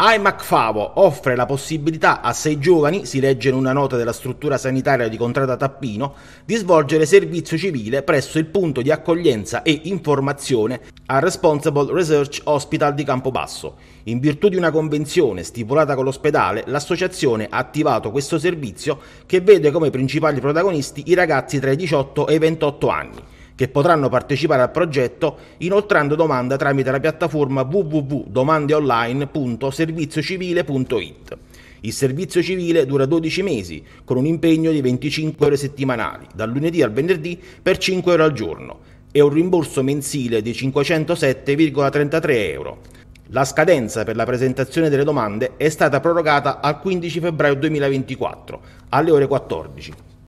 IMAC Favo offre la possibilità a sei giovani, si legge in una nota della struttura sanitaria di Contrada Tappino, di svolgere servizio civile presso il punto di accoglienza e informazione al Responsible Research Hospital di Campobasso. In virtù di una convenzione stipulata con l'ospedale, l'associazione ha attivato questo servizio che vede come principali protagonisti i ragazzi tra i 18 e i 28 anni che potranno partecipare al progetto inoltrando domanda tramite la piattaforma www.domandeonline.serviziocivile.it. Il servizio civile dura 12 mesi, con un impegno di 25 ore settimanali, dal lunedì al venerdì per 5 ore al giorno e un rimborso mensile di 507,33 euro. La scadenza per la presentazione delle domande è stata prorogata al 15 febbraio 2024 alle ore 14.